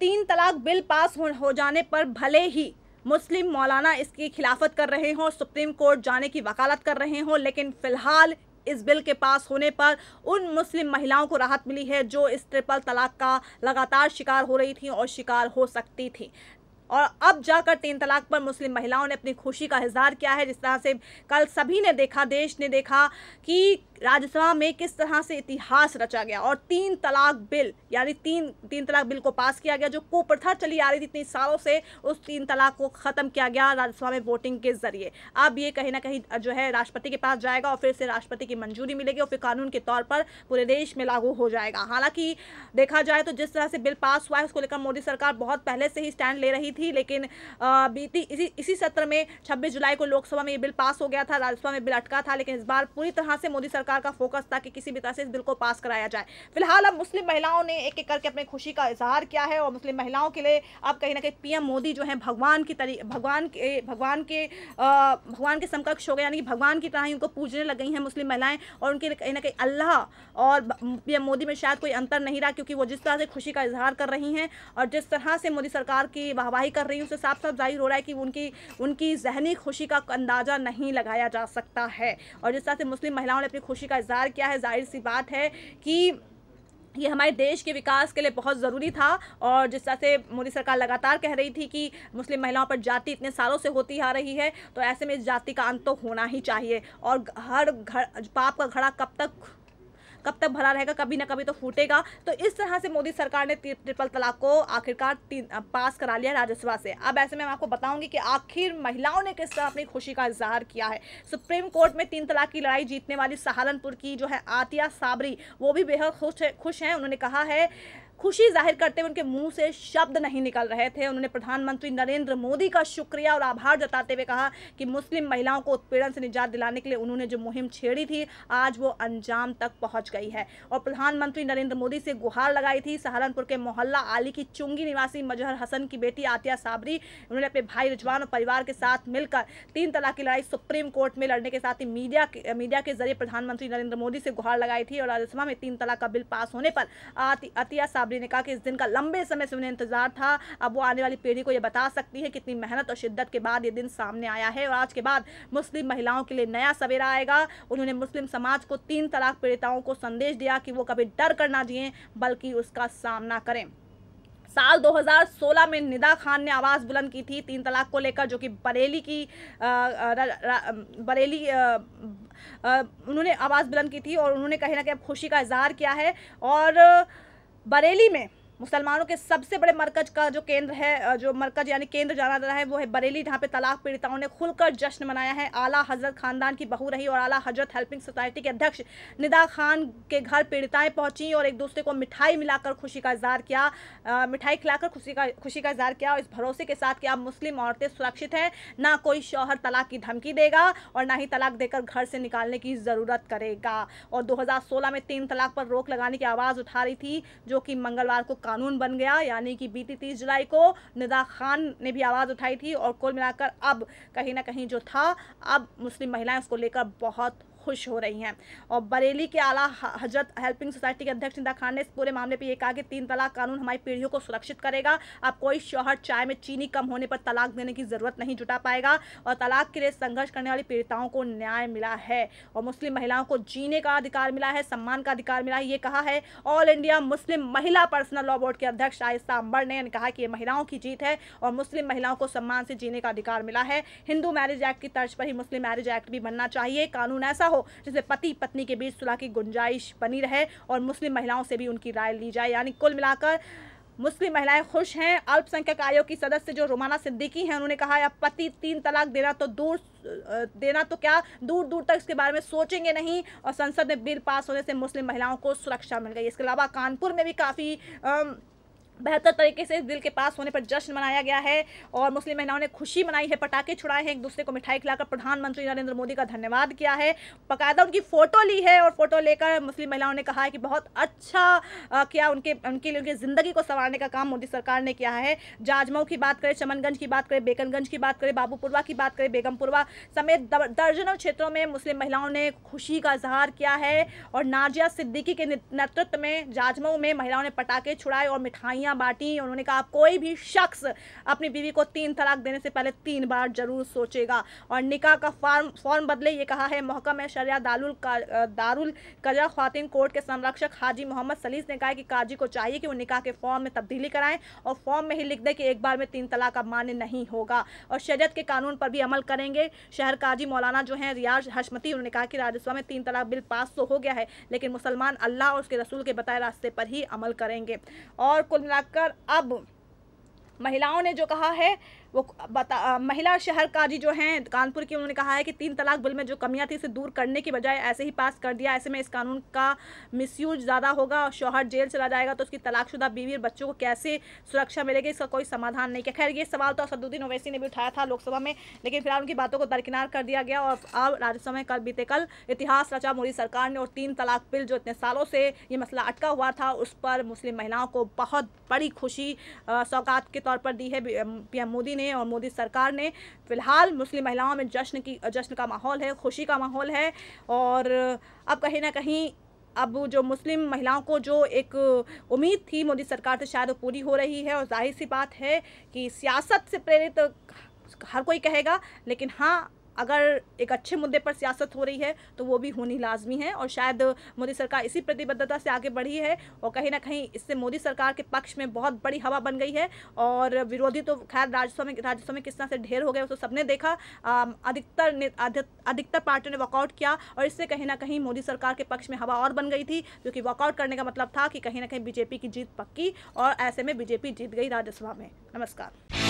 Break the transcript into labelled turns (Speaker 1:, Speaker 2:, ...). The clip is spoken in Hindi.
Speaker 1: तीन तलाक बिल पास हो, जाने पर भले ही मुस्लिम मौलाना इसकी खिलाफत कर रहे हों सुप्रीम कोर्ट जाने की वकालत कर रहे हों लेकिन फ़िलहाल इस बिल के पास होने पर उन मुस्लिम महिलाओं को राहत मिली है जो इस ट्रिपल तलाक का लगातार शिकार हो रही थी और शिकार हो सकती थी और अब जाकर तीन तलाक पर मुस्लिम महिलाओं ने अपनी खुशी का इजहार किया है जिस तरह से कल सभी ने देखा देश ने देखा कि राज्यसभा में किस तरह से इतिहास रचा गया और तीन तलाक बिल यानी तीन तीन तलाक बिल को पास किया गया जो कुप्रथा चली आ रही थी इतने सालों से उस तीन तलाक को ख़त्म किया गया राज्यसभा में वोटिंग के जरिए अब ये कहीं ना कहीं जो है राष्ट्रपति के पास जाएगा और फिर से राष्ट्रपति की मंजूरी मिलेगी और फिर कानून के तौर पर पूरे देश में लागू हो जाएगा हालांकि देखा जाए तो जिस तरह से बिल पास हुआ है उसको लेकर मोदी सरकार बहुत पहले से ही स्टैंड ले रही थी लेकिन बीती इसी इसी सत्र में छब्बीस जुलाई को लोकसभा में ये बिल पास हो गया था राज्यसभा में बिल अटका था लेकिन इस बार पूरी तरह से मोदी सरकार का फोकस था कि किसी भी तरह से इस बिल को पास कराया जाए फिलहाल अब मुस्लिम महिलाओं ने एक एक करके अपनी खुशी का इजहार किया है और मुस्लिम महिलाओं के लिए अब कहीं ना कहीं पीएम मोदी जो है भगवान की तरी भगवान के भगवान के भगवान के समकक्ष हो गए यानी कि भगवान की तरह ही उनको पूजने लग गई हैं मुस्लिम महिलाएं और उनके कहीं ना कहीं अल्लाह और पीएम मोदी में शायद कोई अंतर नहीं रहा क्योंकि वो जिस तरह से खुशी का इजहार कर रही हैं और जिस तरह से मोदी सरकार की वाहवाही कार्रवाई कर रही हूँ उससे साफ साफ जाहिर हो रहा है कि उनकी उनकी जहनी खुशी का अंदाज़ा नहीं लगाया जा सकता है और जिस तरह से मुस्लिम महिलाओं ने अपनी खुशी का इजहार किया है जाहिर सी बात है कि ये हमारे देश के विकास के लिए बहुत ज़रूरी था और जिस तरह से मोदी सरकार लगातार कह रही थी कि मुस्लिम महिलाओं पर जाति इतने सालों से होती आ रही है तो ऐसे में इस जाति का अंत तो होना ही चाहिए और हर घर पाप का घड़ा कब तक कब तक भरा रहेगा कभी ना कभी तो फूटेगा तो इस तरह से मोदी सरकार ने ट्रिपल तलाक को आखिरकार पास करा लिया राज्यसभा से अब ऐसे में मैं आपको बताऊंगी कि आखिर महिलाओं ने किस तरह अपनी खुशी का इजहार किया है सुप्रीम कोर्ट में तीन तलाक की लड़ाई जीतने वाली सहारनपुर की जो है आतिया साबरी वो भी बेहद खुश है खुश हैं उन्होंने कहा है खुशी जाहिर करते हुए उनके मुंह से शब्द नहीं निकल रहे थे उन्होंने प्रधानमंत्री नरेंद्र मोदी का शुक्रिया और आभार जताते हुए कहा कि मुस्लिम महिलाओं को उत्पीड़न से निजात दिलाने के लिए उन्होंने जो मुहिम छेड़ी थी आज वो अंजाम तक पहुंच गई है और प्रधानमंत्री नरेंद्र मोदी से गुहार लगाई थी सहारनपुर के मोहल्ला आली की चुंगी निवासी मजहर हसन की बेटी आतिया साबरी उन्होंने अपने भाई रिजवान और परिवार के साथ मिलकर तीन तलाक की लड़ाई सुप्रीम कोर्ट में लड़ने के साथ ही मीडिया के मीडिया के जरिए प्रधानमंत्री नरेंद्र मोदी से गुहार लगाई थी और राज्यसभा में तीन तलाक का बिल पास होने पर आतिया साबरी सबरी ने कहा कि इस दिन का लंबे समय से उन्हें इंतजार था अब वो आने वाली पीढ़ी को ये बता सकती है कितनी मेहनत और शिद्दत के बाद ये दिन सामने आया है और आज के बाद मुस्लिम महिलाओं के लिए नया सवेरा आएगा उन्होंने मुस्लिम समाज को तीन तलाक पीड़िताओं को संदेश दिया कि वो कभी डर कर ना जिए बल्कि उसका सामना करें साल 2016 में निदा खान ने आवाज़ बुलंद की थी तीन तलाक को लेकर जो कि बरेली की बरेली उन्होंने आवाज़ बुलंद की थी और उन्होंने कहीं ना कहीं खुशी का इजहार किया है और बरेली में मुसलमानों के सबसे बड़े मरकज का जो केंद्र है जो मरकज यानी केंद्र जाना जा रहा है वो है बरेली जहाँ पे तलाक पीड़िताओं ने खुलकर जश्न मनाया है आला हजरत खानदान की बहू रही और आला हजरत हेल्पिंग सोसाइटी के अध्यक्ष निदा खान के घर पीड़िताएँ पहुंची और एक दूसरे को मिठाई मिलाकर खुशी का इजहार किया आ, मिठाई खिलाकर खुशी का खुशी का इजहार किया और इस भरोसे के साथ कि आप मुस्लिम औरतें सुरक्षित हैं ना कोई शौहर तलाक की धमकी देगा और ना ही तलाक देकर घर से निकालने की ज़रूरत करेगा और दो में तीन तलाक पर रोक लगाने की आवाज़ उठा रही थी जो कि मंगलवार को कानून बन गया यानी कि बीती तीस जुलाई को निदा खान ने भी आवाज़ उठाई थी और कुल मिलाकर अब कहीं ना कहीं जो था अब मुस्लिम महिलाएं उसको लेकर बहुत खुश हो रही हैं और बरेली के आला हजरत हेल्पिंग सोसाइटी के अध्यक्ष निंदा खान ने इस पूरे मामले पर यह कहा कि तीन तलाक कानून हमारी पीढ़ियों को सुरक्षित करेगा अब कोई शौहर चाय में चीनी कम होने पर तलाक देने की ज़रूरत नहीं जुटा पाएगा और तलाक के लिए संघर्ष करने वाली पीड़िताओं को न्याय मिला है और मुस्लिम महिलाओं को जीने का अधिकार मिला है सम्मान का अधिकार मिला है ये कहा है ऑल इंडिया मुस्लिम महिला पर्सनल लॉ बोर्ड के अध्यक्ष आयिस्ता अंबर ने कहा कि ये महिलाओं की जीत है और मुस्लिम महिलाओं को सम्मान से जीने का अधिकार मिला है हिंदू मैरिज एक्ट की तर्ज पर ही मुस्लिम मैरिज एक्ट भी बनना चाहिए कानून ऐसा हो हो जिससे पति पत्नी के बीच सुलह की गुंजाइश बनी रहे और मुस्लिम महिलाओं से भी उनकी राय ली जाए यानी कुल मिलाकर मुस्लिम महिलाएं खुश हैं अल्पसंख्यक आयोग की सदस्य जो रोमाना सिद्दीकी हैं उन्होंने कहा अब पति तीन तलाक देना तो दूर देना तो क्या दूर दूर तक इसके बारे में सोचेंगे नहीं और संसद में बिल पास होने से मुस्लिम महिलाओं को सुरक्षा मिल गई इसके अलावा कानपुर में भी काफ़ी बेहतर तरीके से दिल के पास होने पर जश्न मनाया गया है और मुस्लिम महिलाओं ने खुशी मनाई है पटाखे छुड़ाए हैं एक दूसरे को मिठाई खिलाकर प्रधानमंत्री नरेंद्र मोदी का धन्यवाद किया है बाकायदा उनकी फ़ोटो ली है और फ़ोटो लेकर मुस्लिम महिलाओं ने कहा है कि बहुत अच्छा किया उनके उनके लिए उनकी ज़िंदगी को संवारने का काम मोदी सरकार ने किया है जाजमऊ की बात करें चमनगंज की बात करें बेकनगंज की बात करें बाबूपुरवा की बात करें बेगमपुरवा समेत दर्जनों क्षेत्रों में मुस्लिम महिलाओं ने खुशी का इजहार किया है और नाजिया सिद्दीकी के नेतृत्व में जाजमऊ में महिलाओं ने पटाखे छुड़ाए और मिठाइयाँ गालियां बांटी उन्होंने कहा कोई भी शख्स अपनी बीवी को तीन तलाक देने से पहले तीन बार जरूर सोचेगा और निका का फॉर्म फॉर्म बदले ये कहा है महकम शरिया दारुल दारुल कजा खातिन कोर्ट के संरक्षक हाजी मोहम्मद सलीस ने कहा कि काजी को चाहिए कि वो निका के फॉर्म में तब्दीली कराएं और फॉर्म में ही लिख दें कि एक बार में तीन तलाक अब मान्य नहीं होगा और शरीय के कानून पर भी अमल करेंगे शहर काजी मौलाना जो हैं रियाज हशमती उन्होंने कहा कि राजस्व में तीन तलाक बिल पास तो हो गया है लेकिन मुसलमान अल्लाह और उसके रसूल के बताए रास्ते पर ही अमल करेंगे और कुल मिला जाकर अब महिलाओं ने जो कहा है वो बता महिला शहर काजी जो हैं कानपुर की उन्होंने कहा है कि तीन तलाक बिल में जो कमियां थी इसे दूर करने की बजाय ऐसे ही पास कर दिया ऐसे में इस कानून का मिसयूज ज़्यादा होगा और शौहर जेल चला जाएगा तो उसकी तलाकशुदा बीवी और बच्चों को कैसे सुरक्षा मिलेगी इसका कोई समाधान नहीं किया खैर ये सवाल तो असदुद्दीन ओवैसी ने भी उठाया था लोकसभा में लेकिन फिलहाल उनकी बातों को दरकिनार कर दिया गया और अब राज्यसभा में कल बीते कल इतिहास रचा मोदी सरकार ने और तीन तलाक बिल जो इतने सालों से ये मसला अटका हुआ था उस पर मुस्लिम महिलाओं को बहुत बड़ी खुशी सौगात के तौर पर दी है पीएम मोदी ने और मोदी सरकार ने फिलहाल मुस्लिम महिलाओं में जश्न की जश्न का माहौल है खुशी का माहौल है और अब कहीं ना कहीं अब जो मुस्लिम महिलाओं को जो एक उम्मीद थी मोदी सरकार से शायद वो पूरी हो रही है और जाहिर सी बात है कि सियासत से प्रेरित हर कोई कहेगा लेकिन हाँ अगर एक अच्छे मुद्दे पर सियासत हो रही है तो वो भी होनी लाजमी है और शायद मोदी सरकार इसी प्रतिबद्धता से आगे बढ़ी है और कहीं ना कहीं इससे मोदी सरकार के पक्ष में बहुत बड़ी हवा बन गई है और विरोधी तो खैर राज्यसभा में राज्यसभा में किस तरह से ढेर हो गए उसको तो सबने देखा अधिकतर अधिकतर पार्टियों ने वॉकआउट किया और इससे कहीं ना कहीं मोदी सरकार के पक्ष में हवा और बन गई थी जो कि वॉकआउट करने का मतलब था कि कहीं ना कहीं बीजेपी की जीत पक्की और ऐसे में बीजेपी जीत गई राज्यसभा में नमस्कार